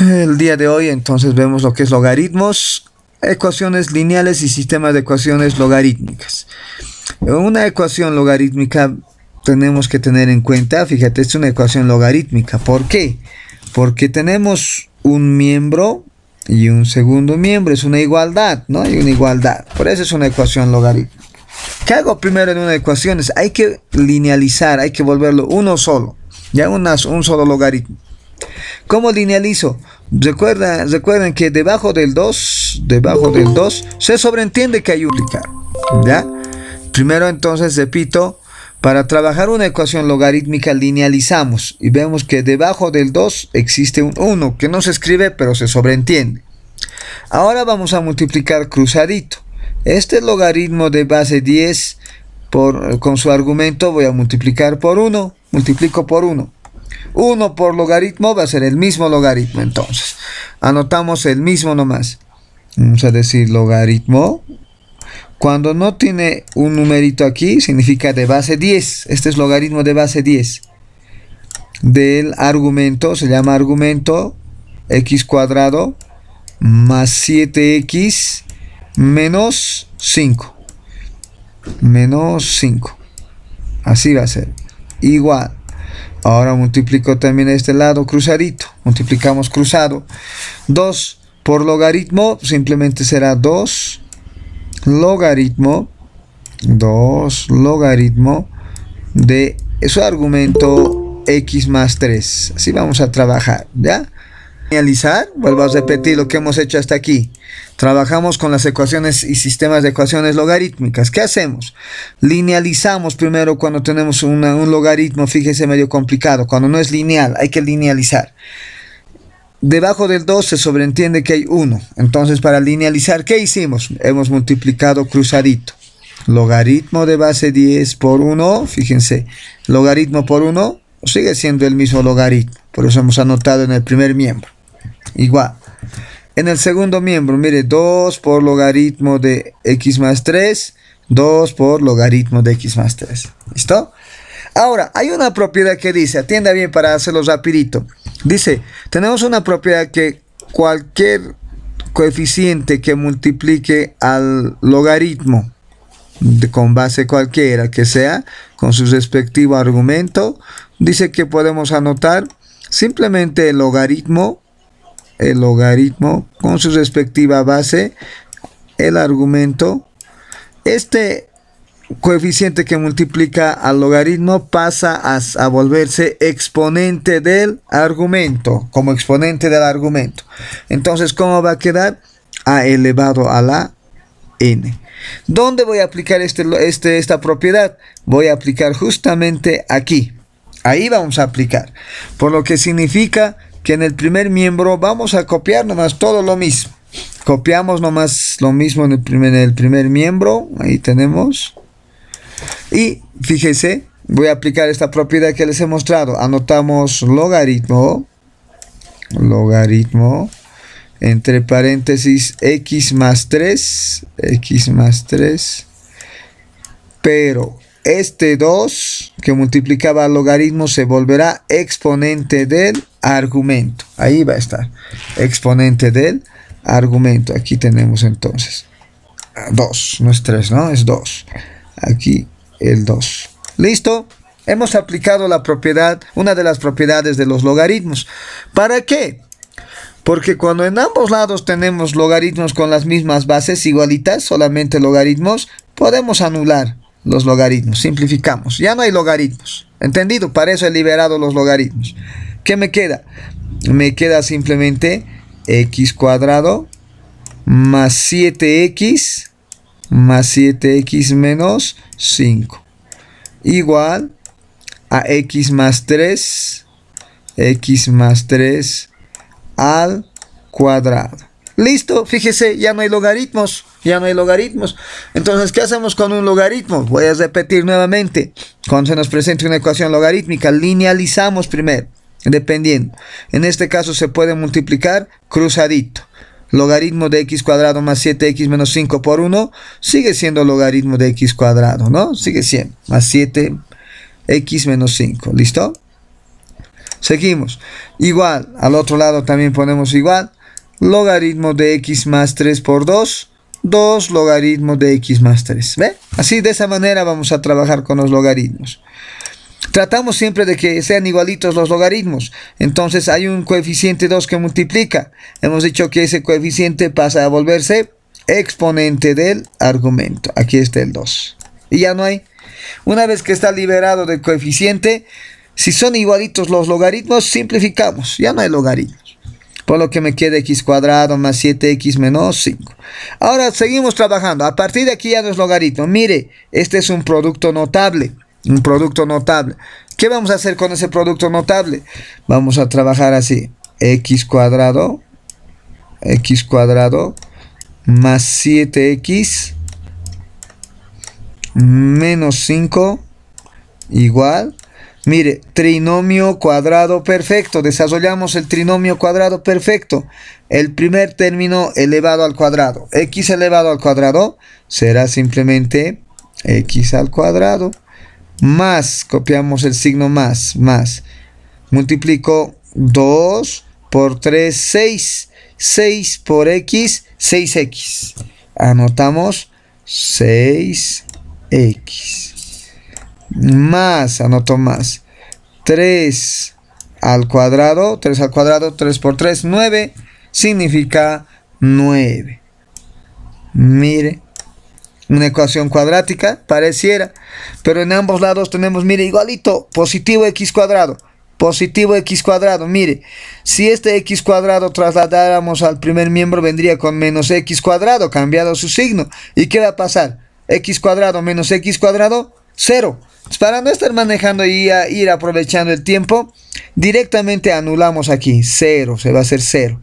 El día de hoy entonces vemos lo que es logaritmos, ecuaciones lineales y sistemas de ecuaciones logarítmicas. Una ecuación logarítmica tenemos que tener en cuenta, fíjate, es una ecuación logarítmica. ¿Por qué? Porque tenemos un miembro y un segundo miembro, es una igualdad, ¿no? Hay una igualdad. Por eso es una ecuación logarítmica. ¿Qué hago primero en una ecuación? hay que linealizar, hay que volverlo uno solo, ya unas, un solo logaritmo. ¿Cómo linealizo? Recuerda, recuerden que debajo del 2, debajo del se sobreentiende que hay un ¿Ya? Primero entonces, repito, para trabajar una ecuación logarítmica linealizamos y vemos que debajo del 2 existe un 1 que no se escribe pero se sobreentiende. Ahora vamos a multiplicar cruzadito. Este logaritmo de base 10 por, con su argumento voy a multiplicar por 1, multiplico por 1. 1 por logaritmo va a ser el mismo logaritmo. Entonces, anotamos el mismo nomás. Vamos a decir logaritmo. Cuando no tiene un numerito aquí, significa de base 10. Este es logaritmo de base 10. Del argumento, se llama argumento x cuadrado más 7x menos 5. Menos 5. Así va a ser. Igual Ahora multiplico también este lado cruzadito. Multiplicamos cruzado. 2 por logaritmo simplemente será 2 logaritmo 2 logaritmo de su argumento x más 3. Así vamos a trabajar, ¿ya? Finalizar, vuelvo a repetir lo que hemos hecho hasta aquí. Trabajamos con las ecuaciones y sistemas de ecuaciones logarítmicas. ¿Qué hacemos? Linealizamos primero cuando tenemos un logaritmo, Fíjense, medio complicado. Cuando no es lineal, hay que linealizar. Debajo del 2 se sobreentiende que hay 1. Entonces, para linealizar, ¿qué hicimos? Hemos multiplicado cruzadito. Logaritmo de base 10 por 1, fíjense, logaritmo por 1 sigue siendo el mismo logaritmo. Por eso hemos anotado en el primer miembro. Igual. En el segundo miembro, mire, 2 por logaritmo de x más 3, 2 por logaritmo de x más 3. ¿Listo? Ahora, hay una propiedad que dice, atienda bien para hacerlo rapidito. Dice, tenemos una propiedad que cualquier coeficiente que multiplique al logaritmo de, con base cualquiera que sea, con su respectivo argumento, dice que podemos anotar simplemente el logaritmo el logaritmo con su respectiva base, el argumento. Este coeficiente que multiplica al logaritmo pasa a, volverse exponente del argumento, como exponente del argumento. Entonces, ¿cómo va a quedar? A elevado a la n. ¿Dónde voy a aplicar este, este, esta propiedad? Voy a aplicar justamente aquí. Ahí vamos a aplicar. Por lo que significa que en el primer miembro vamos a copiar nomás todo lo mismo. Copiamos nomás lo mismo en el primer, miembro. Ahí tenemos. Y fíjense voy a aplicar esta propiedad que les he mostrado. Anotamos logaritmo. Logaritmo. Entre paréntesis x más 3. X más 3. Pero este 2 que multiplicaba al logaritmo se volverá exponente del argumento. Ahí va a estar. Exponente del argumento. Aquí tenemos entonces 2. Ah, no es 3, ¿no? Es 2. Aquí el 2. ¿Listo? Hemos aplicado la propiedad, una de las propiedades de los logaritmos. ¿Para qué? Porque cuando en ambos lados tenemos logaritmos con las mismas bases igualitas, solamente logaritmos, podemos anular los logaritmos, simplificamos. Ya no hay logaritmos, ¿entendido? Para eso he liberado los logaritmos. ¿Qué me queda? Me queda simplemente x cuadrado más 7x más 7x menos 5 igual a x más 3 x más 3 al cuadrado. Listo, fíjese, ya no hay logaritmos ya no hay logaritmos. Entonces, ¿qué hacemos con un logaritmo? Voy a repetir nuevamente. Cuando se nos presenta una ecuación logarítmica, linealizamos primero, dependiendo. En este caso se puede multiplicar cruzadito. Logaritmo de x cuadrado más 7x menos 5 por 1 sigue siendo logaritmo de x cuadrado, ¿no? Sigue siendo más 7x menos 5, ¿listo? Seguimos. Igual, al otro lado también ponemos igual. Logaritmo de x más 3 por 2 2 logaritmos de x más 3. ¿Ve? Así de esa manera vamos a trabajar con los logaritmos. Tratamos siempre de que sean igualitos los logaritmos. Entonces hay un coeficiente 2 que multiplica. Hemos dicho que ese coeficiente pasa a volverse exponente del argumento. Aquí está el 2. Y ya no hay. Una vez que está liberado del coeficiente, si son igualitos los logaritmos, simplificamos. Ya no hay logaritmo por lo que me queda x cuadrado más 7x menos 5. Ahora seguimos trabajando, a partir de aquí ya no es logaritmo, mire, este es un producto notable, un producto notable. ¿Qué vamos a hacer con ese producto notable? Vamos a trabajar así, x cuadrado, x cuadrado, más 7x, menos 5, igual Mire, trinomio cuadrado perfecto. Desarrollamos el trinomio cuadrado perfecto. El primer término elevado al cuadrado. x elevado al cuadrado será simplemente x al cuadrado más, copiamos el signo más, más. Multiplico 2 por 3, 6. 6 por x, 6x. Anotamos 6x más, anoto más, 3 al cuadrado, 3 al cuadrado, 3 por 3, 9, significa 9. Mire, una ecuación cuadrática, pareciera, pero en ambos lados tenemos, mire, igualito, positivo x cuadrado, positivo x cuadrado, mire, si este x cuadrado trasladáramos al primer miembro vendría con menos x cuadrado, cambiado su signo, ¿y qué va a pasar? x cuadrado menos x cuadrado, 0. Pues, para no estar manejando y ir aprovechando el tiempo, directamente anulamos aquí. 0, se va a hacer 0.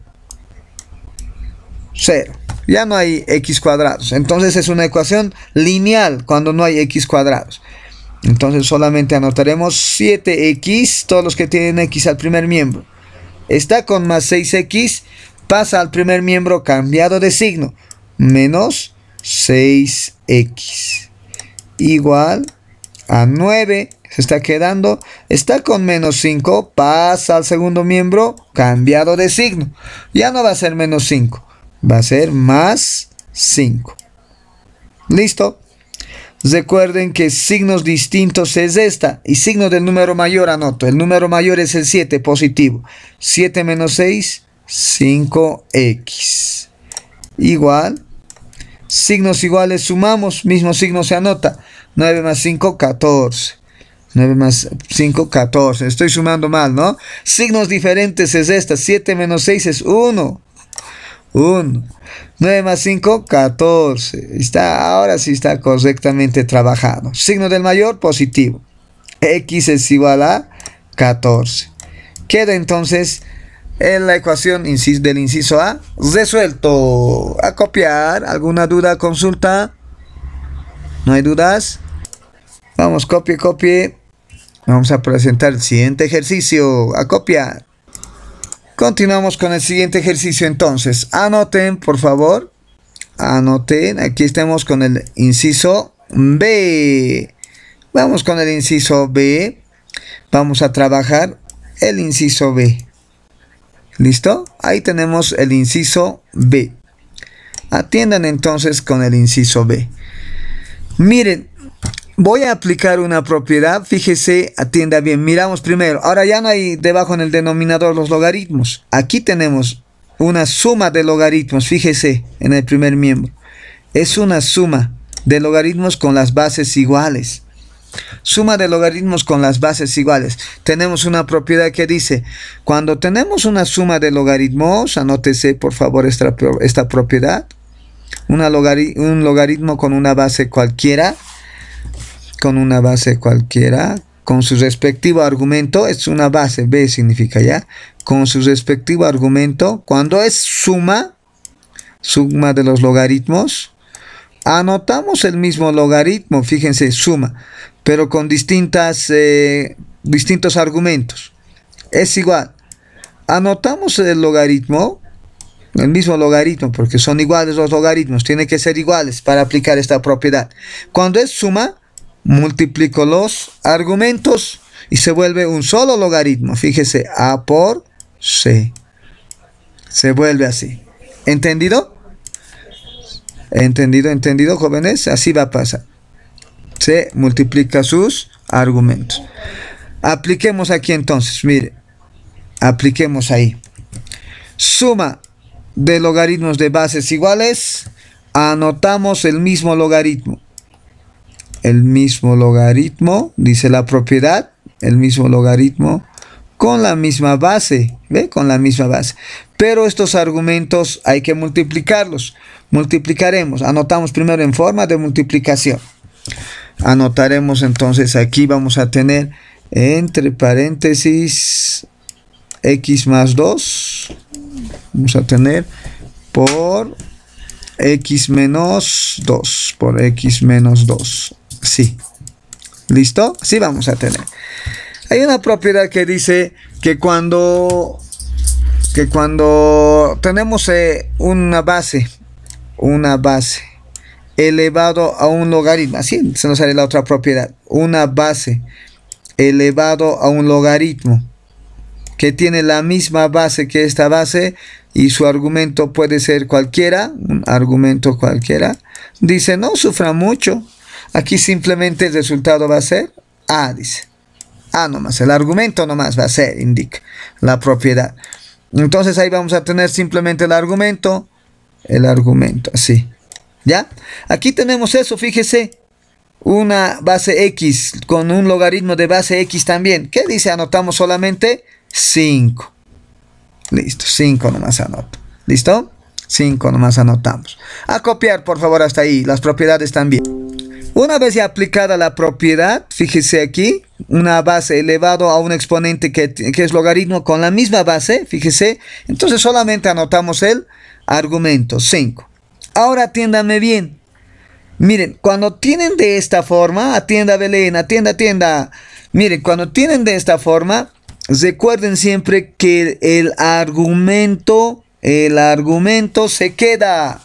0. Ya no hay x cuadrados. Entonces es una ecuación lineal cuando no hay x cuadrados. Entonces solamente anotaremos 7x, todos los que tienen x al primer miembro. Está con más 6x, pasa al primer miembro cambiado de signo. Menos 6x. Igual a 9, se está quedando, está con menos 5, pasa al segundo miembro, cambiado de signo. Ya no va a ser menos 5, va a ser más 5. ¿Listo? Recuerden que signos distintos es esta y signo del número mayor anoto. El número mayor es el 7 positivo. 7 menos 6, 5x. Igual. Signos iguales sumamos, mismo signo se anota. 9 más 5, 14. 9 más 5, 14. Estoy sumando mal, ¿no? Signos diferentes es esta. 7 menos 6 es 1. 1. 9 más 5, 14. Está, ahora sí está correctamente trabajado. Signo del mayor, positivo. X es igual a 14. Queda entonces en la ecuación del inciso A resuelto. A copiar. ¿Alguna duda? Consulta. No hay dudas. Vamos, copie, copie. Vamos a presentar el siguiente ejercicio. A copiar. Continuamos con el siguiente ejercicio entonces. Anoten, por favor. Anoten. Aquí estamos con el inciso B. Vamos con el inciso B. Vamos a trabajar el inciso B. ¿Listo? Ahí tenemos el inciso B. Atiendan entonces con el inciso B. Miren, voy a aplicar una propiedad, fíjese, atienda bien, miramos primero, ahora ya no hay debajo en el denominador los logaritmos, aquí tenemos una suma de logaritmos, fíjese en el primer miembro, es una suma de logaritmos con las bases iguales, suma de logaritmos con las bases iguales, tenemos una propiedad que dice, cuando tenemos una suma de logaritmos, anótese por favor esta, esta propiedad, un logaritmo con una base cualquiera, con una base cualquiera, con su respectivo argumento, es una base, B significa ya, con su respectivo argumento, cuando es suma, suma de los logaritmos, anotamos el mismo logaritmo, fíjense, suma, pero con distintas, eh, distintos argumentos. Es igual, anotamos el logaritmo el mismo logaritmo, porque son iguales los logaritmos, tienen que ser iguales para aplicar esta propiedad. Cuando es suma, multiplico los argumentos y se vuelve un solo logaritmo. Fíjese, A por C. Se vuelve así. ¿Entendido? ¿Entendido, entendido, jóvenes? Así va a pasar. Se multiplica sus argumentos. Apliquemos aquí entonces, mire. Apliquemos ahí. Suma de logaritmos de bases iguales, anotamos el mismo logaritmo. El mismo logaritmo, dice la propiedad, el mismo logaritmo con la misma base, ¿ve? Con la misma base. Pero estos argumentos hay que multiplicarlos. Multiplicaremos, anotamos primero en forma de multiplicación. Anotaremos entonces aquí vamos a tener entre paréntesis x más 2 vamos a tener por x menos 2, por x menos 2, sí, ¿listo? Sí vamos a tener. Hay una propiedad que dice que cuando, que cuando tenemos eh, una base, una base elevado a un logaritmo, así se nos sale la otra propiedad, una base elevado a un logaritmo, que tiene la misma base que esta base y su argumento puede ser cualquiera, un argumento cualquiera, dice no sufra mucho. Aquí simplemente el resultado va a ser A, dice. A nomás, el argumento nomás va a ser, indica la propiedad. Entonces ahí vamos a tener simplemente el argumento, el argumento, así. ¿Ya? Aquí tenemos eso, fíjese. Una base X con un logaritmo de base X también. ¿Qué dice? Anotamos solamente 5. Listo, 5 nomás anoto. ¿Listo? 5 nomás anotamos. A copiar, por favor, hasta ahí. Las propiedades también. Una vez ya aplicada la propiedad, fíjese aquí, una base elevado a un exponente que, es logaritmo con la misma base, fíjese, entonces solamente anotamos el argumento 5. Ahora atiéndame bien. Miren, cuando tienen de esta forma, atienda Belén, atienda, atienda. Miren, cuando tienen de esta forma, recuerden siempre que el argumento, el argumento se queda.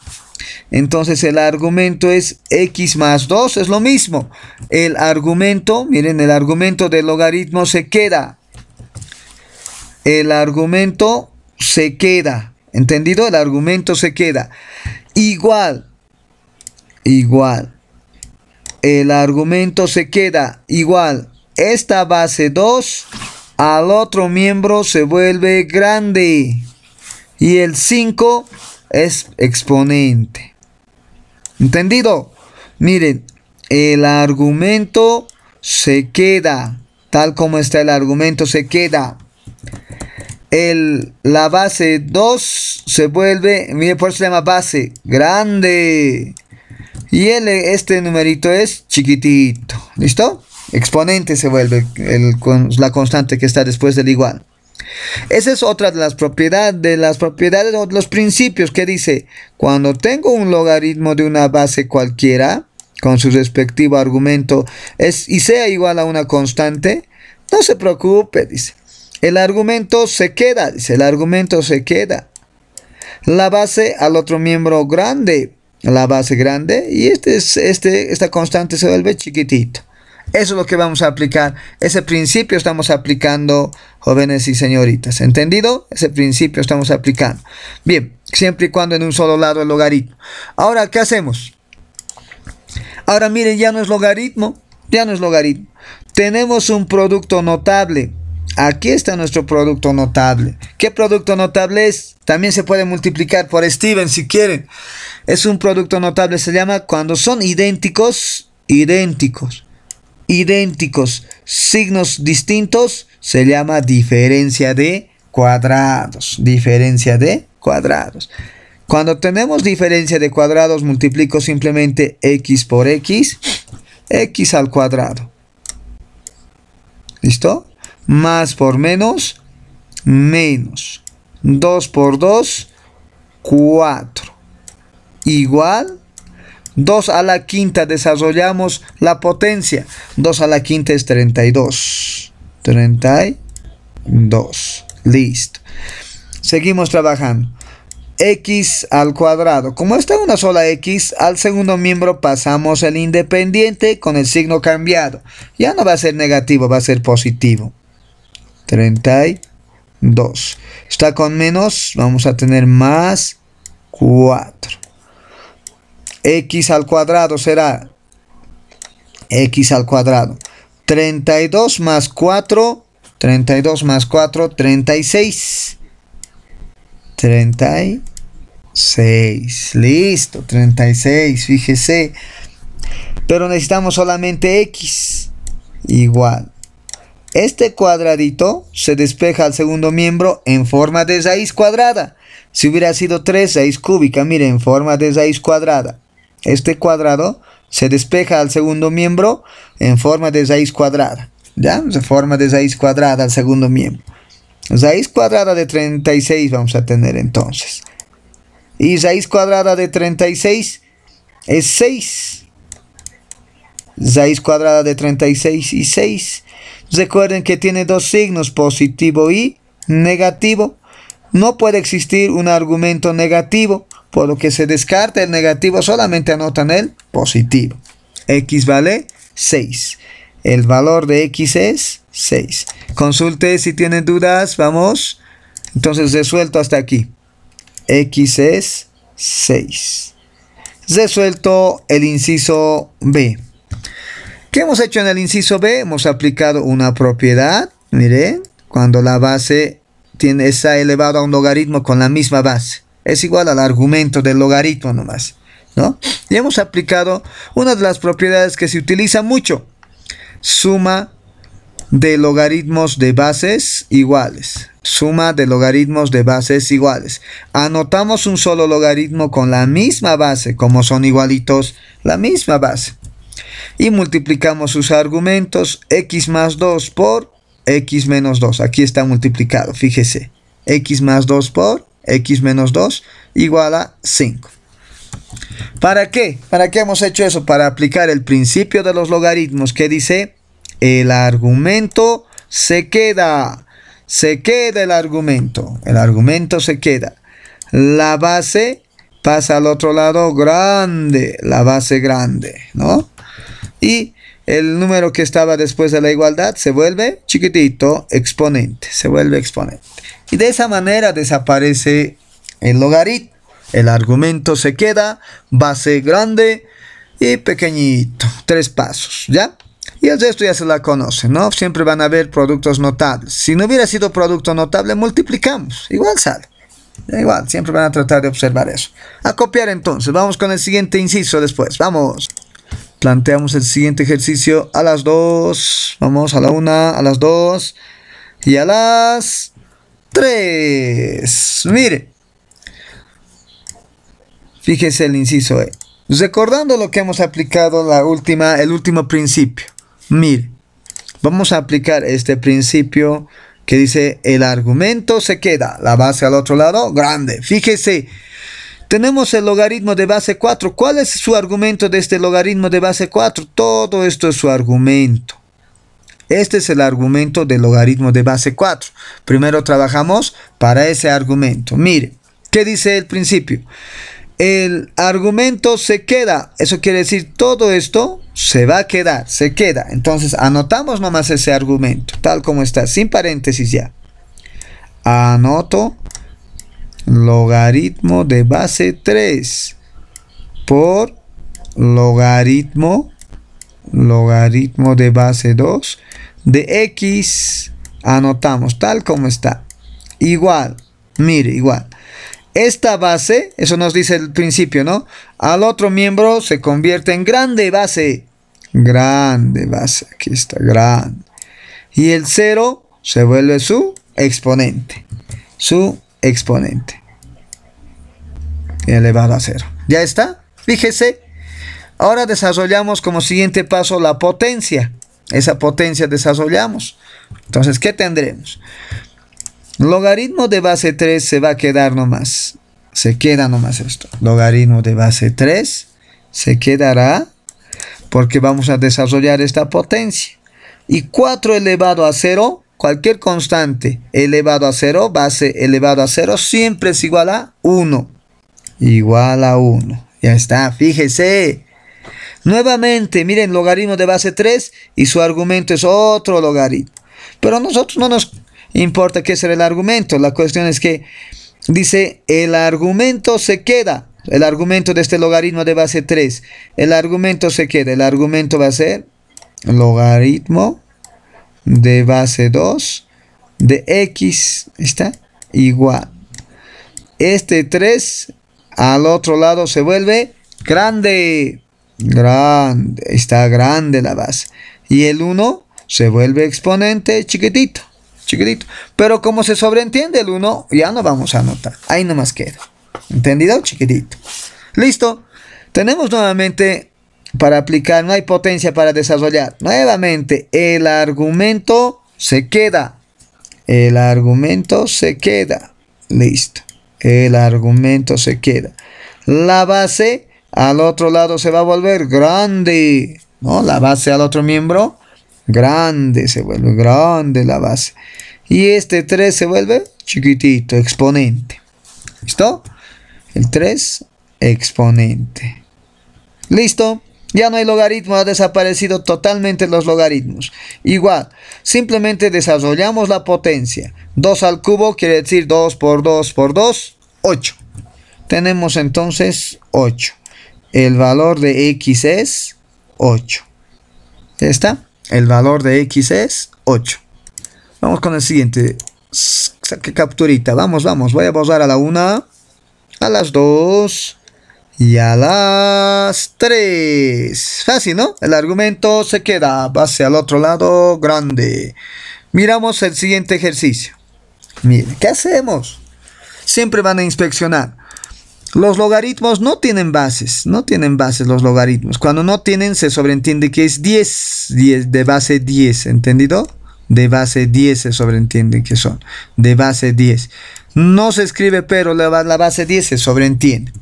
Entonces el argumento es x más 2, es lo mismo. El argumento, miren, el argumento del logaritmo se queda. El argumento se queda. ¿Entendido? El argumento se queda. Igual. Igual. El argumento se queda igual. Esta base 2 al otro miembro se vuelve grande. Y el 5 es exponente. ¿Entendido? Miren, el argumento se queda. Tal como está el argumento se queda. la base 2 se vuelve, miren, por eso se llama base grande. Y el, este numerito es chiquitito. ¿Listo? exponente se vuelve la constante que está después del igual. Esa es otra de las propiedades, de las propiedades o los principios que dice, cuando tengo un logaritmo de una base cualquiera, con su respectivo argumento, es, y sea igual a una constante, no se preocupe, dice. El argumento se queda, dice, el argumento se queda. La base al otro miembro grande, la base grande, y este este, esta constante se vuelve chiquitito. Eso es lo que vamos a aplicar. Ese principio estamos aplicando, jóvenes y señoritas. ¿Entendido? Ese principio estamos aplicando. Bien, siempre y cuando en un solo lado el logaritmo. Ahora, ¿qué hacemos? Ahora miren, ya no es logaritmo, ya no es logaritmo. Tenemos un producto notable. Aquí está nuestro producto notable. ¿Qué producto notable es? También se puede multiplicar por Steven si quieren. Es un producto notable, se llama cuando son idénticos, idénticos idénticos, signos distintos, se llama diferencia de cuadrados. Diferencia de cuadrados. Cuando tenemos diferencia de cuadrados, multiplico simplemente x por x, x al cuadrado. ¿Listo? Más por menos, menos. 2 por 2, 4. Igual 2 a la quinta desarrollamos la potencia. 2 a la quinta es 32. 32. Listo. Seguimos trabajando. X al cuadrado. Como está una sola X, al segundo miembro pasamos el independiente con el signo cambiado. Ya no va a ser negativo, va a ser positivo. 32. Está con menos, vamos a tener más 4 x al cuadrado será x al cuadrado. 32 más 4, 32 más 4, 36. 36. Listo, 36, fíjese. Pero necesitamos solamente x igual. Este cuadradito se despeja al segundo miembro en forma de raíz cuadrada. Si hubiera sido 3 raíz cúbica, mire, en forma de raíz cuadrada. Este cuadrado se despeja al segundo miembro en forma de raíz cuadrada. ¿Ya? Se forma de raíz cuadrada al segundo miembro. Raíz cuadrada de 36 vamos a tener entonces. Y raíz cuadrada de 36 es 6. Raíz cuadrada de 36 y 6. Recuerden que tiene dos signos, positivo y negativo. No puede existir un argumento negativo por lo que se descarta el negativo, solamente anotan el positivo. X vale 6. El valor de X es 6. Consulte si tienen dudas, vamos. Entonces resuelto hasta aquí. X es 6. Resuelto el inciso B. ¿Qué hemos hecho en el inciso B? Hemos aplicado una propiedad. Miren, cuando la base tiene, está elevada a un logaritmo con la misma base es igual al argumento del logaritmo nomás. ¿no? Y hemos aplicado una de las propiedades que se utiliza mucho. Suma de logaritmos de bases iguales. Suma de logaritmos de bases iguales. Anotamos un solo logaritmo con la misma base, como son igualitos la misma base. Y multiplicamos sus argumentos x más 2 por x menos 2. Aquí está multiplicado, fíjese. x más 2 por x menos 2 igual a 5. ¿Para qué? ¿Para qué hemos hecho eso? Para aplicar el principio de los logaritmos que dice el argumento se queda. Se queda el argumento. El argumento se queda. La base pasa al otro lado grande. La base grande, ¿no? Y el número que estaba después de la igualdad se vuelve chiquitito, exponente. Se vuelve exponente. Y de esa manera desaparece el logaritmo. El argumento se queda base grande y pequeñito. Tres pasos, ¿ya? Y el ya se la conoce, ¿no? Siempre van a haber productos notables. Si no hubiera sido producto notable, multiplicamos. Igual sale. Igual, siempre van a tratar de observar eso. A copiar entonces. Vamos con el siguiente inciso después. Vamos. Planteamos el siguiente ejercicio a las dos. Vamos a la una. a las dos. y a las 3. Mire. Fíjese el inciso E. Recordando lo que hemos aplicado la última, el último principio. Mire. Vamos a aplicar este principio que dice el argumento se queda. La base al otro lado, grande. Fíjese. Tenemos el logaritmo de base 4. ¿Cuál es su argumento de este logaritmo de base 4? Todo esto es su argumento. Este es el argumento del logaritmo de base 4. Primero trabajamos para ese argumento. Mire, ¿qué dice el principio? El argumento se queda. Eso quiere decir todo esto se va a quedar, se queda. Entonces anotamos nomás ese argumento, tal como está, sin paréntesis ya. Anoto logaritmo de base 3 por logaritmo logaritmo de base 2 de x, anotamos tal como está. Igual, mire, igual. Esta base, eso nos dice el principio, ¿no? Al otro miembro se convierte en grande base. Grande base, aquí está, grande. Y el 0 se vuelve su exponente. Su exponente. Elevado a 0. ¿Ya está? Fíjese Ahora desarrollamos como siguiente paso la potencia. Esa potencia desarrollamos. Entonces, ¿qué tendremos? Logaritmo de base 3 se va a quedar nomás. Se queda nomás esto. Logaritmo de base 3 se quedará porque vamos a desarrollar esta potencia. Y 4 elevado a 0, cualquier constante elevado a 0, base elevado a 0, siempre es igual a 1. Igual a 1. Ya está, fíjese. Nuevamente, miren, logaritmo de base 3 y su argumento es otro logaritmo. Pero a nosotros no nos importa qué será el argumento. La cuestión es que dice, el argumento se queda. El argumento de este logaritmo de base 3. El argumento se queda. El argumento va a ser logaritmo de base 2 de x. ¿Está? Igual. Este 3 al otro lado se vuelve grande. Grande, está grande la base. Y el 1 se vuelve exponente chiquitito, chiquitito. Pero como se sobreentiende el 1, ya no vamos a anotar. Ahí nomás queda. ¿Entendido? Chiquitito. Listo. Tenemos nuevamente para aplicar, no hay potencia para desarrollar. Nuevamente, el argumento se queda. El argumento se queda. Listo. El argumento se queda. La base al otro lado se va a volver grande, ¿no? La base al otro miembro, grande, se vuelve grande la base. Y este 3 se vuelve chiquitito, exponente. ¿Listo? El 3, exponente. ¿Listo? Ya no hay logaritmo, ha desaparecido totalmente los logaritmos. Igual, simplemente desarrollamos la potencia. 2 al cubo quiere decir 2 por 2 por 2, 8. Tenemos entonces 8 el valor de x es 8. ¿Ya está? El valor de x es 8. Vamos con el siguiente. Saque capturita. Vamos, vamos. Voy a borrar a la 1, a las 2 y a las 3. Fácil, ¿no? El argumento se queda hacia el otro lado grande. Miramos el siguiente ejercicio. Miren, ¿qué hacemos? Siempre van a inspeccionar. Los logaritmos no tienen bases, no tienen bases los logaritmos. Cuando no tienen se sobreentiende que es 10, 10 de base 10, ¿entendido? De base 10 se sobreentiende que son, de base 10. No se escribe pero la, la base 10 se sobreentiende.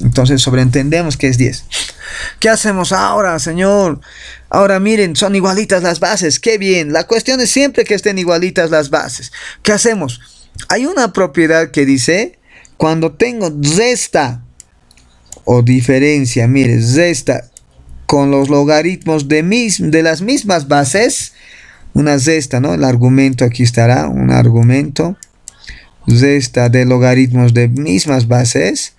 Entonces sobreentendemos que es 10. ¿Qué hacemos ahora, señor? Ahora miren, son igualitas las bases. Qué bien. La cuestión es siempre que estén igualitas las bases. ¿Qué hacemos? Hay una propiedad que dice cuando tengo resta o diferencia, mire, resta con los logaritmos de, de las mismas bases, una resta, ¿no? El argumento aquí estará, un argumento, resta de logaritmos de mismas bases,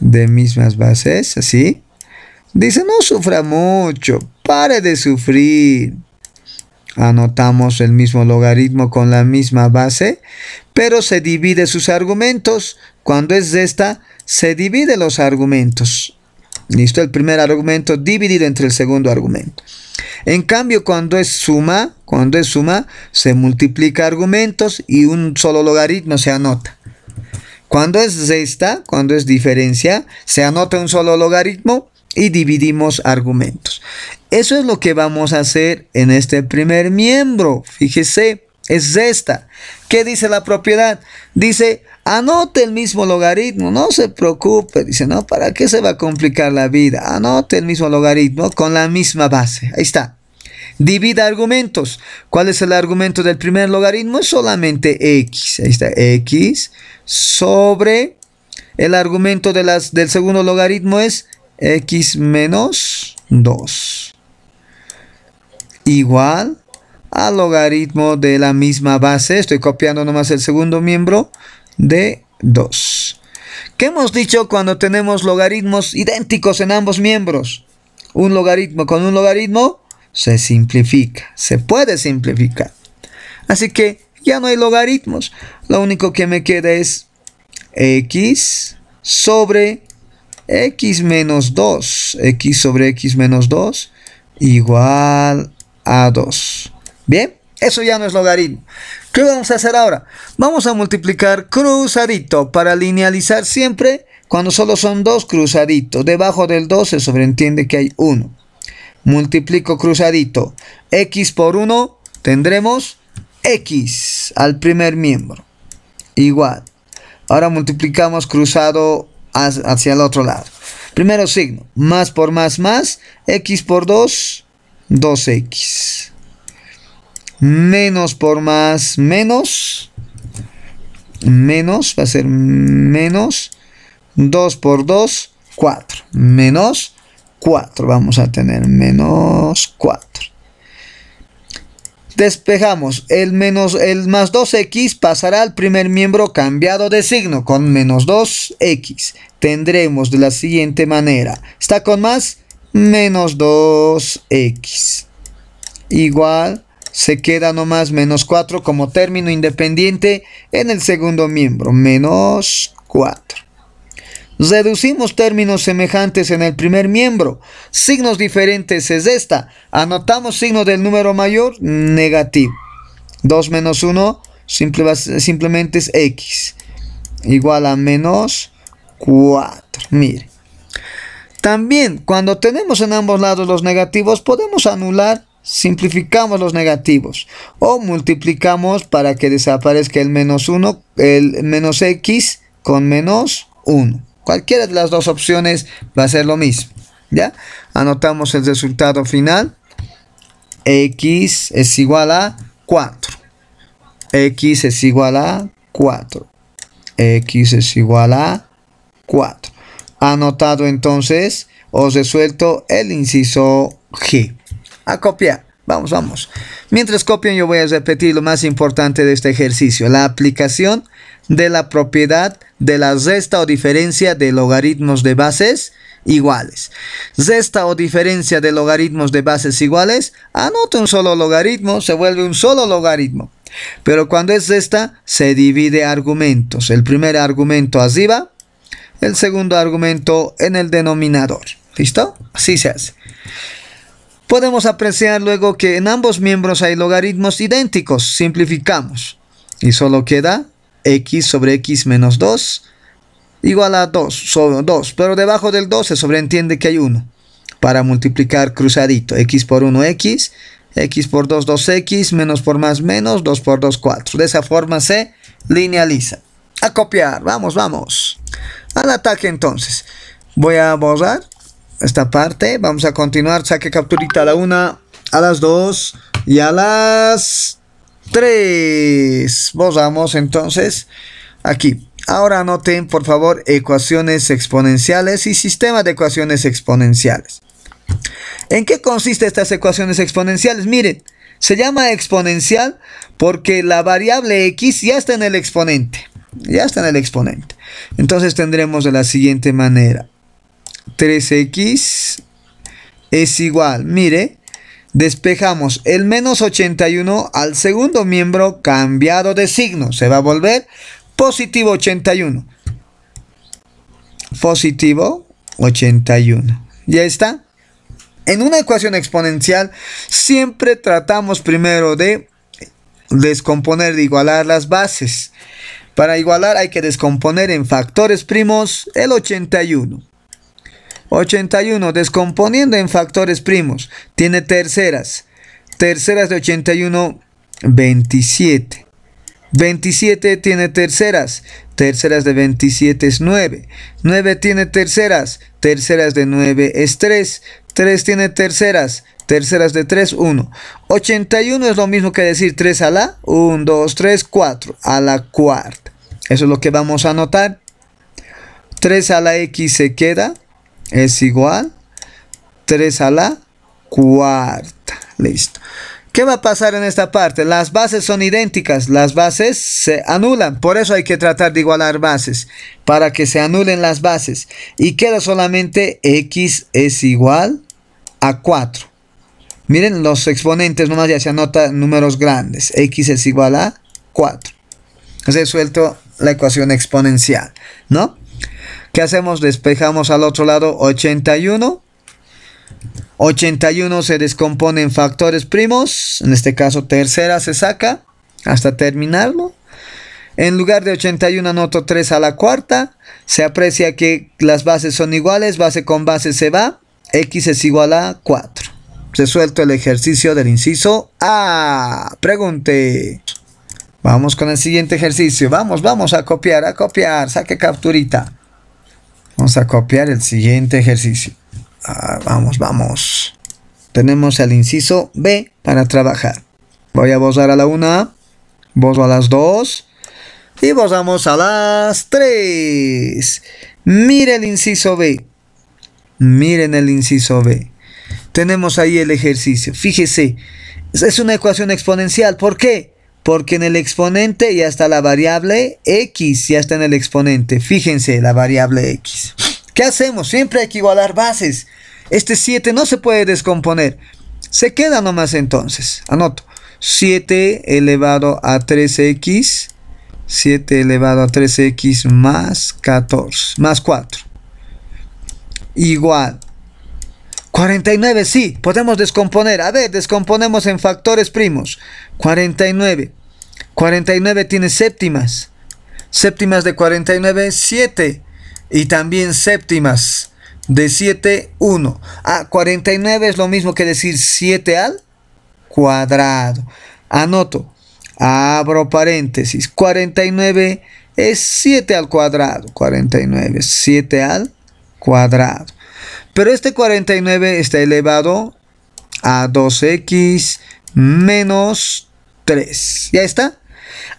de mismas bases, así. Dice, no sufra mucho, pare de sufrir. Anotamos el mismo logaritmo con la misma base, pero se divide sus argumentos. Cuando es esta, se divide los argumentos. Listo, el primer argumento dividido entre el segundo argumento. En cambio, cuando es suma, cuando es suma, se multiplica argumentos y un solo logaritmo se anota. Cuando es esta, cuando es diferencia, se anota un solo logaritmo y dividimos argumentos. Eso es lo que vamos a hacer en este primer miembro. Fíjese, es esta. ¿Qué dice la propiedad? Dice, anote el mismo logaritmo, no se preocupe. Dice, no, ¿para qué se va a complicar la vida? Anote el mismo logaritmo con la misma base. Ahí está. Divida argumentos. ¿Cuál es el argumento del primer logaritmo? Es solamente x. Ahí está, x sobre el argumento de las, del segundo logaritmo es x menos 2 igual al logaritmo de la misma base. Estoy copiando nomás el segundo miembro de 2. ¿Qué hemos dicho cuando tenemos logaritmos idénticos en ambos miembros? Un logaritmo con un logaritmo se simplifica, se puede simplificar. Así que ya no hay logaritmos. Lo único que me queda es x sobre x menos 2. x sobre x menos 2 igual a 2. Bien, eso ya no es logaritmo. ¿Qué vamos a hacer ahora? Vamos a multiplicar cruzadito para linealizar siempre cuando solo son dos cruzaditos. Debajo del 2 se sobreentiende que hay 1. Multiplico cruzadito. X por 1 tendremos X al primer miembro. Igual. Ahora multiplicamos cruzado hacia el otro lado. Primero signo. Más por más más. X por 2. 2x. Menos por más, menos. Menos, va a ser menos. 2 por 2, 4. Menos 4. Vamos a tener menos 4. Despejamos el menos el más 2x pasará al primer miembro cambiado de signo con menos 2x. Tendremos de la siguiente manera. Está con más menos 2x igual se queda nomás menos 4 como término independiente en el segundo miembro, menos 4. Reducimos términos semejantes en el primer miembro. Signos diferentes es esta. Anotamos signo del número mayor, negativo. 2 menos 1 simplemente es x. Igual a menos 4. Mire. También, cuando tenemos en ambos lados los negativos, podemos anular, simplificamos los negativos o multiplicamos para que desaparezca el menos 1, el menos x con menos 1. Cualquiera de las dos opciones va a ser lo mismo. ¿Ya? Anotamos el resultado final. X es igual a 4. X es igual a 4. X es igual a 4. Anotado entonces, os resuelto el inciso G. A copiar. Vamos, vamos. Mientras copian, yo voy a repetir lo más importante de este ejercicio. La aplicación de la propiedad de la resta o diferencia de logaritmos de bases iguales. Resta o diferencia de logaritmos de bases iguales, anota un solo logaritmo, se vuelve un solo logaritmo. Pero cuando es resta, se divide argumentos. El primer argumento arriba, el segundo argumento en el denominador. ¿Listo? Así se hace. Podemos apreciar luego que en ambos miembros hay logaritmos idénticos. Simplificamos. Y solo queda x sobre x menos 2 igual a 2 sobre 2. Pero debajo del 2 se sobreentiende que hay 1. Para multiplicar cruzadito. x por 1, x. x por 2, 2x. Menos por más, menos. 2 por 2, 4. De esa forma se linealiza. A copiar. Vamos, vamos. Al ataque entonces. Voy a borrar esta parte. Vamos a continuar. Saque capturita a la 1, a las 2 y a las 3. Borramos entonces aquí. Ahora anoten por favor ecuaciones exponenciales y sistema de ecuaciones exponenciales. ¿En qué consiste estas ecuaciones exponenciales? Miren, se llama exponencial porque la variable x ya está en el exponente. Ya está en el exponente. Entonces tendremos de la siguiente manera. 3x es igual, mire, despejamos el menos 81 al segundo miembro cambiado de signo. Se va a volver positivo 81. Positivo 81. Ya está. En una ecuación exponencial siempre tratamos primero de descomponer, de igualar las bases. Para igualar hay que descomponer en factores primos el 81. 81 descomponiendo en factores primos tiene terceras. Terceras de 81, 27. 27 tiene terceras. Terceras de 27 es 9. 9 tiene terceras. Terceras de 9 es 3. 3 tiene terceras. Terceras de 3, 1. 81 es lo mismo que decir 3 a la. 1, 2, 3, 4. A la cuarta. Eso es lo que vamos a anotar. 3 a la X se queda. Es igual. 3 a la cuarta. Listo. ¿Qué va a pasar en esta parte? Las bases son idénticas, las bases se anulan, por eso hay que tratar de igualar bases, para que se anulen las bases. Y queda solamente x es igual a 4. Miren los exponentes, nomás ya se anota números grandes. X es igual a 4. Resuelto la ecuación exponencial, ¿no? ¿Qué hacemos? Despejamos al otro lado 81. 81 se descompone en factores primos. En este caso tercera se saca hasta terminarlo. En lugar de 81 anoto 3 a la cuarta. Se aprecia que las bases son iguales. Base con base se va. X es igual a 4. Resuelto el ejercicio del inciso A. Pregunte. Vamos con el siguiente ejercicio. Vamos, vamos a copiar, a copiar. Saque capturita. Vamos a copiar el siguiente ejercicio. Ah, vamos, vamos. Tenemos el inciso B para trabajar. Voy a borrar a la 1, bozo a las 2 y borramos a las 3. Mire el inciso B. Miren el inciso B. Tenemos ahí el ejercicio. Fíjese, es una ecuación exponencial. ¿Por qué? Porque en el exponente ya está la variable x, ya está en el exponente. Fíjense, la variable x. ¿Qué hacemos? Siempre hay que igualar bases. Este 7 no se puede descomponer. Se queda nomás entonces. Anoto. 7 elevado a 3x. 7 elevado a 3x más 14. Más 4. Igual 49, sí, podemos descomponer. A ver, descomponemos en factores primos. 49. 49 tiene séptimas. Séptimas de 49, 7. Y también séptimas de 7, 1. Ah, 49 es lo mismo que decir 7 al cuadrado. Anoto. Abro paréntesis. 49 es 7 al cuadrado. 49, 7 al cuadrado. Pero este 49 está elevado a 2x menos 3. ¿Ya está?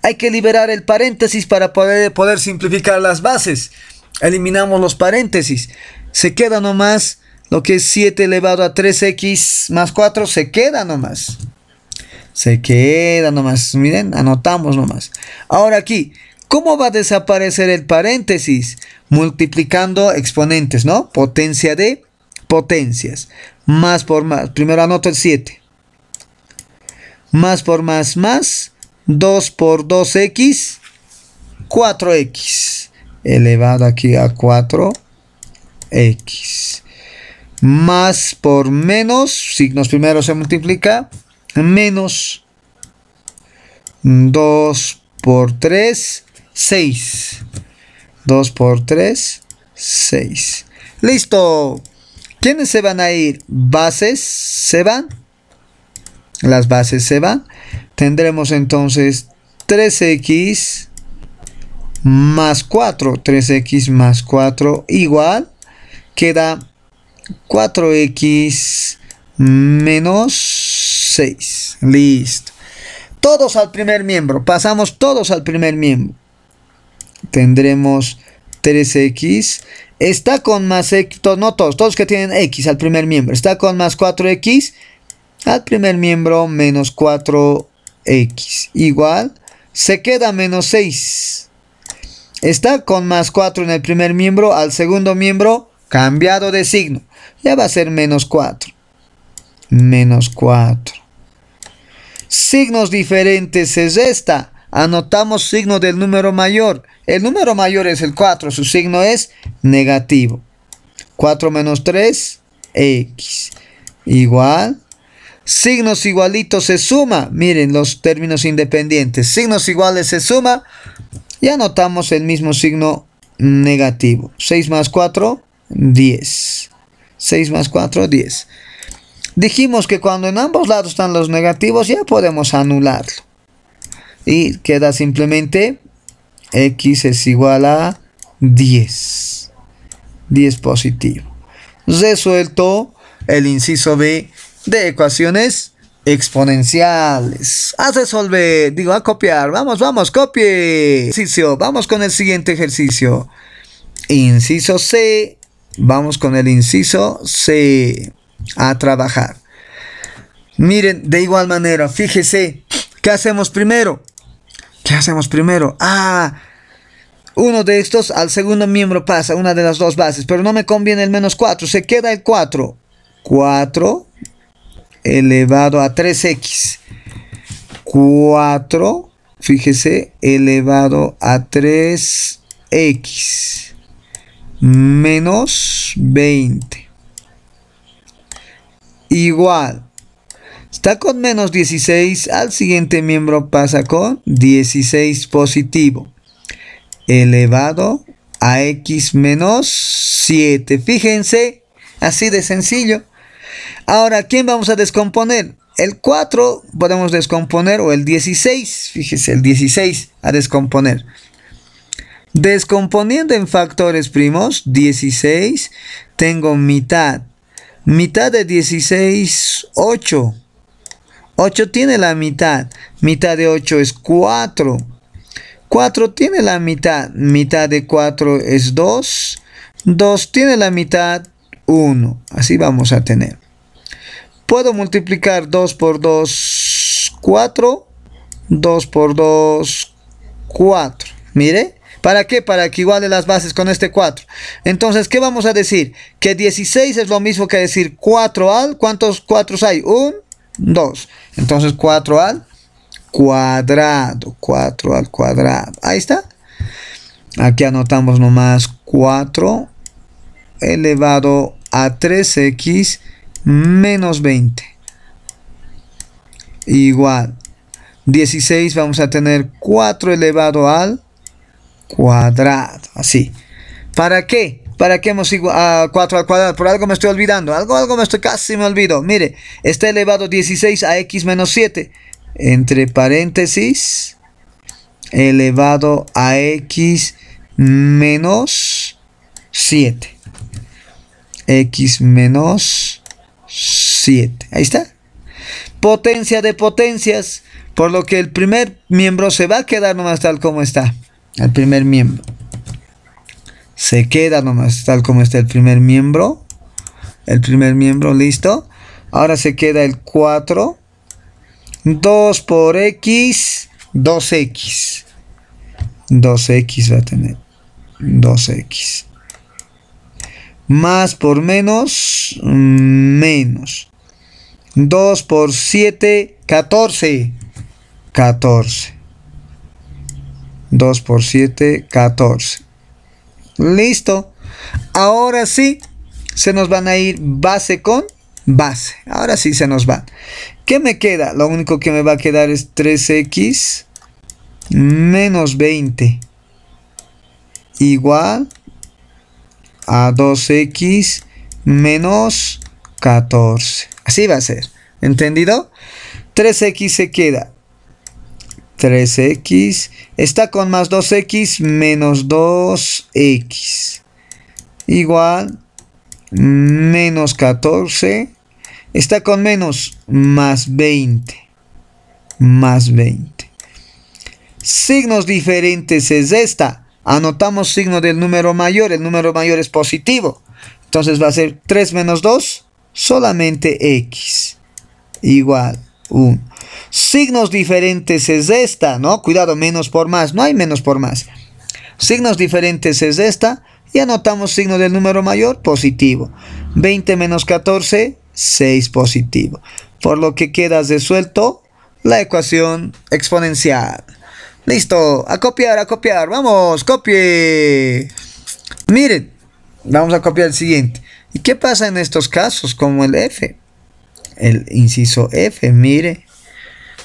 Hay que liberar el paréntesis para poder, simplificar las bases. Eliminamos los paréntesis. Se queda nomás lo que es 7 elevado a 3x más 4. Se queda nomás. Se queda nomás. Miren, anotamos nomás. Ahora aquí, ¿Cómo va a desaparecer el paréntesis? Multiplicando exponentes, ¿no? Potencia de potencias. Más por más. Primero anoto el 7. Más por más, más. 2 por 2x. 4x. Elevado aquí a 4x. Más por menos. Signos primero se multiplica. Menos 2 por 3 6. 2 por 3, 6. Listo. ¿Quiénes se van a ir? Bases se van. Las bases se van. Tendremos entonces 3x más 4. 3x más 4 igual. Queda 4x menos 6. Listo. Todos al primer miembro. Pasamos todos al primer miembro tendremos 3x. Está con más X, no todos, todos que tienen X al primer miembro. Está con más 4X al primer miembro menos 4X. Igual, se queda menos 6. Está con más 4 en el primer miembro, al segundo miembro cambiado de signo. Ya va a ser menos 4. Menos 4. Signos diferentes es esta anotamos signo del número mayor. El número mayor es el 4, su signo es negativo. 4 menos 3, x. Igual. Signos igualitos se suma. Miren los términos independientes. Signos iguales se suma. Y anotamos el mismo signo negativo. 6 más 4, 10. 6 más 4, 10. Dijimos que cuando en ambos lados están los negativos ya podemos anularlo. Y queda simplemente x es igual a 10. 10 positivo. Resuelto el inciso B de ecuaciones exponenciales. A resolver, digo a copiar. Vamos, vamos, copie. Ejercicio, vamos con el siguiente ejercicio. Inciso C. Vamos con el inciso C. A trabajar. Miren, de igual manera, fíjese, ¿qué hacemos primero? ¿Qué hacemos primero? Ah, uno de estos al segundo miembro pasa, una de las dos bases, pero no me conviene el menos 4, se queda el 4. 4 elevado a 3x. 4, fíjese, elevado a 3x. Menos 20. Igual está con menos 16, al siguiente miembro pasa con 16 positivo elevado a x menos 7. Fíjense, así de sencillo. Ahora, ¿quién vamos a descomponer? El 4 podemos descomponer o el 16. Fíjese, el 16 a descomponer. Descomponiendo en factores primos, 16, tengo mitad. Mitad de 16, 8. 8 tiene la mitad. Mitad de 8 es 4. 4 tiene la mitad. Mitad de 4 es 2. 2 tiene la mitad, 1. Así vamos a tener. Puedo multiplicar 2 por 2, 4. 2 por 2, 4. Mire. ¿Para qué? Para que iguale las bases con este 4. Entonces, ¿qué vamos a decir? Que 16 es lo mismo que decir 4 al. ¿Cuántos 4 hay? 1. 2. Entonces 4 al cuadrado, 4 al cuadrado. Ahí está. Aquí anotamos nomás 4 elevado a 3x menos 20. Igual. 16 vamos a tener 4 elevado al cuadrado. Así. ¿Para qué? para qué hemos a 4 al cuadrado. Por algo me estoy olvidando. Algo, algo me estoy casi me olvido. Mire, está elevado 16 a x menos 7. Entre paréntesis, elevado a x menos 7. x menos 7. Ahí está. Potencia de potencias. Por lo que el primer miembro se va a quedar nomás tal como está. El primer miembro se queda nomás tal como está el primer miembro. El primer miembro, listo. Ahora se queda el 4. 2 por x, 2x. 2x va a tener. 2x. Más por menos, menos. 2 por 7, 14. 14. 2 por 7, 14. Listo. Ahora sí, se nos van a ir base con base. Ahora sí se nos van. ¿Qué me queda? Lo único que me va a quedar es 3x menos 20 igual a 2x menos 14. Así va a ser. ¿Entendido? 3x se queda 3x está con más 2x menos 2x igual menos 14 está con menos más 20 más 20 signos diferentes es esta anotamos signo del número mayor el número mayor es positivo entonces va a ser 3 menos 2 solamente x igual 1 Signos diferentes es esta, ¿no? Cuidado, menos por más. No hay menos por más. Signos diferentes es esta. Y anotamos signo del número mayor, positivo. 20 menos 14, 6 positivo. Por lo que queda resuelto la ecuación exponencial. Listo, a copiar, a copiar. Vamos, copie. Miren, vamos a copiar el siguiente. ¿Y qué pasa en estos casos como el F? El inciso F, mire.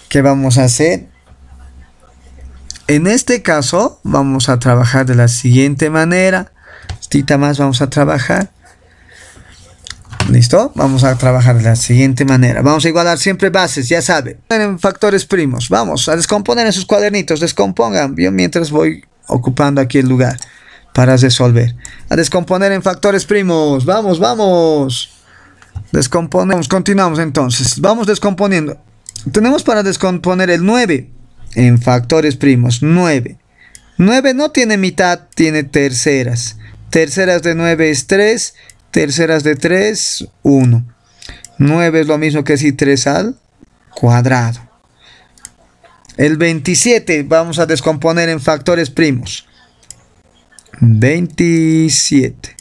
¿Qué vamos a hacer? En este caso vamos a trabajar de la siguiente manera. Tita más vamos a trabajar. ¿Listo? Vamos a trabajar de la siguiente manera. Vamos a igualar siempre bases, ya sabe. En factores primos. Vamos a descomponer en sus cuadernitos. Descompongan. Yo mientras voy ocupando aquí el lugar para resolver. A descomponer en factores primos. Vamos, vamos. Descomponemos. Continuamos entonces. Vamos descomponiendo tenemos para descomponer el 9 en factores primos. 9. 9 no tiene mitad, tiene terceras. Terceras de 9 es 3, terceras de 3, 1. 9 es lo mismo que si 3 al cuadrado. El 27 vamos a descomponer en factores primos. 27.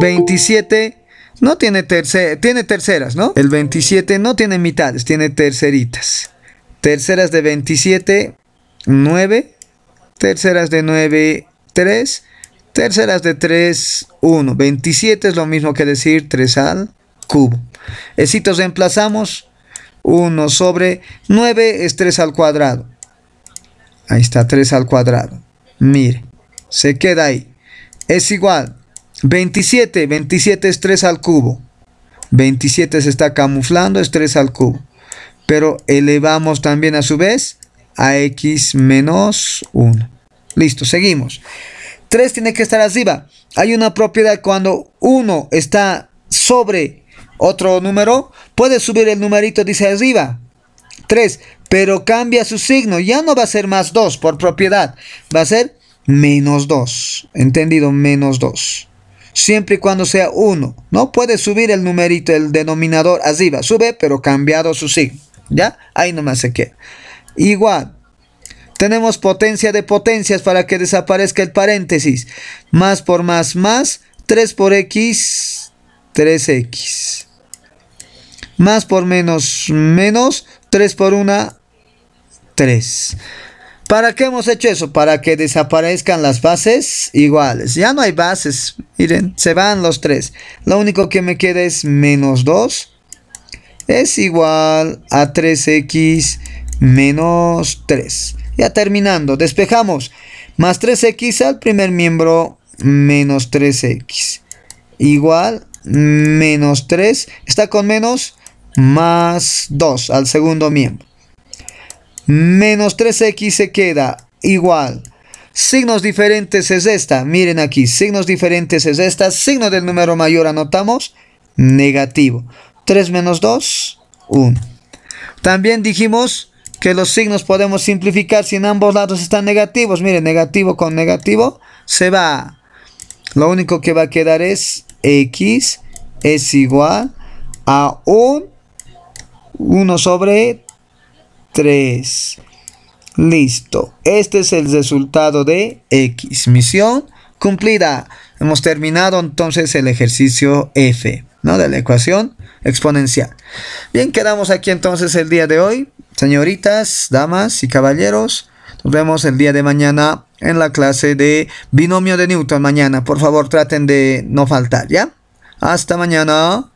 27 no tiene, tercera, tiene terceras, ¿no? El 27 no tiene mitades, tiene terceritas. Terceras de 27, 9. Terceras de 9, 3. Terceras de 3, 1. 27 es lo mismo que decir 3 al cubo. Esitos reemplazamos. 1 sobre 9 es 3 al cuadrado. Ahí está 3 al cuadrado. Mire, se queda ahí. Es igual 27, 27 es 3 al cubo. 27 se está camuflando, es 3 al cubo. Pero elevamos también a su vez a x menos 1. Listo, seguimos. 3 tiene que estar arriba. Hay una propiedad cuando 1 está sobre otro número, puede subir el numerito, dice arriba. 3, pero cambia su signo. Ya no va a ser más 2 por propiedad. Va a ser menos 2. Entendido, menos 2 siempre y cuando sea 1. No puede subir el numerito, el denominador arriba, sube, pero cambiado su signo. ¿Ya? Ahí nomás se queda. Igual. Tenemos potencia de potencias para que desaparezca el paréntesis. Más por más, más. 3 por x, 3x. Más por menos, menos. 3 por 1, 3. ¿Para qué hemos hecho eso? Para que desaparezcan las bases iguales. Ya no hay bases. Miren, se van los tres. Lo único que me queda es menos 2. Es igual a 3x menos 3. Ya terminando, despejamos. Más 3x al primer miembro menos 3x. Igual menos 3. Está con menos más 2 al segundo miembro. Menos 3x se queda igual. Signos diferentes es esta. Miren aquí, signos diferentes es esta. Signo del número mayor anotamos negativo. 3 menos 2, 1. También dijimos que los signos podemos simplificar si en ambos lados están negativos. Miren, negativo con negativo se va. Lo único que va a quedar es x es igual a un 1 sobre 3. Listo. Este es el resultado de X. Misión cumplida. Hemos terminado entonces el ejercicio F, ¿no? De la ecuación exponencial. Bien, quedamos aquí entonces el día de hoy. Señoritas, damas y caballeros, nos vemos el día de mañana en la clase de binomio de Newton. Mañana, por favor, traten de no faltar, ¿ya? Hasta mañana.